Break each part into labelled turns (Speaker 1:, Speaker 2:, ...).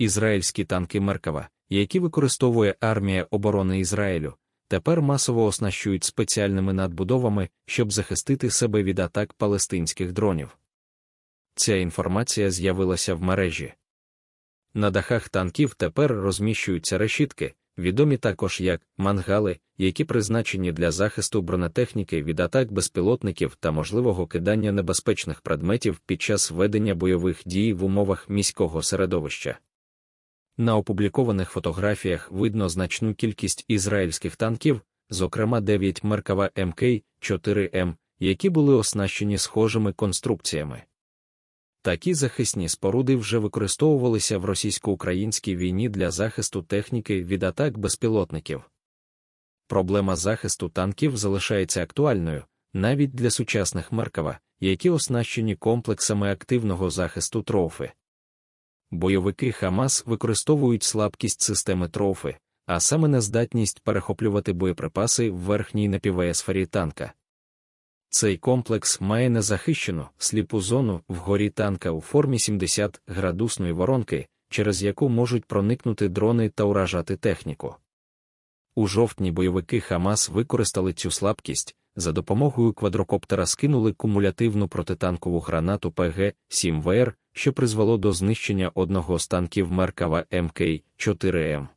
Speaker 1: Ізраїльські танки Меркава, які використовує армія оборони Ізраїлю, тепер масово оснащують спеціальними надбудовами, щоб захистити себе від атак палестинських дронів. Ця інформація з'явилася в мережі. На дахах танків тепер розміщуються решітки, відомі також як мангали, які призначені для захисту бронетехніки від атак безпілотників та можливого кидання небезпечних предметів під час ведення бойових дій в умовах міського середовища. На опублікованих фотографіях видно значну кількість ізраїльських танків, зокрема 9 Меркава МК-4М, які були оснащені схожими конструкціями. Такі захисні споруди вже використовувалися в російсько-українській війні для захисту техніки від атак безпілотників. Проблема захисту танків залишається актуальною навіть для сучасних Меркава, які оснащені комплексами активного захисту трофи бойовики Хамас використовують слабкість системи трофи, а саме нездатність перехоплювати боєприпаси в верхній напівеєсфері танка. Цей комплекс має незахищену сліпу зону вгорі танка у формі 70 градусної воронки, через яку можуть проникнути дрони та уражати техніку. У жовтні бойовики Хамас використали цю слабкість, за допомогою квадрокоптера скинули кумулятивну протитанкову гранату ПГ 7 ВР що призвело до знищення одного з танків Меркава МК-4М.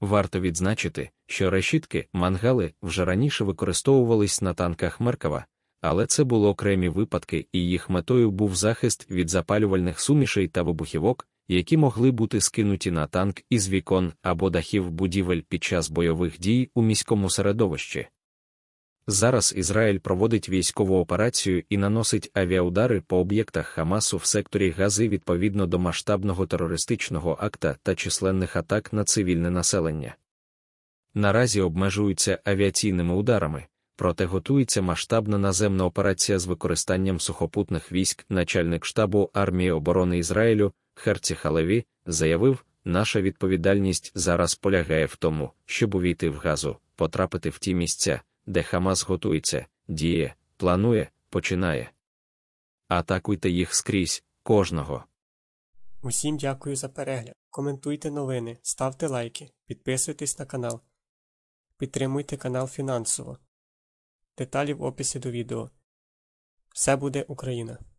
Speaker 1: Варто відзначити, що решітки мангали вже раніше використовувались на танках Меркава, але це були окремі випадки, і їх метою був захист від запалювальних сумішей та вибухівок, які могли бути скинуті на танк із вікон або дахів будівель під час бойових дій у міському середовищі. Зараз Ізраїль проводить військову операцію і наносить авіаудари по об'єктах Хамасу в секторі Гази відповідно до масштабного терористичного акта та численних атак на цивільне населення. Наразі обмежуються авіаційними ударами, проте готується масштабна наземна операція з використанням сухопутних військ, начальник штабу армії оборони Ізраїлю Херці Халеві заявив, наша відповідальність зараз полягає в тому, щоб увійти в газу, потрапити в ті місця де Хамас готується, діє, планує, починає. Атакуйте їх скрізь кожного.
Speaker 2: Усім дякую за перегляд. Коментуйте новини, ставте лайки, підписуйтесь на канал. Підтримуйте канал фінансово. Деталі в описі до відео. Все буде Україна!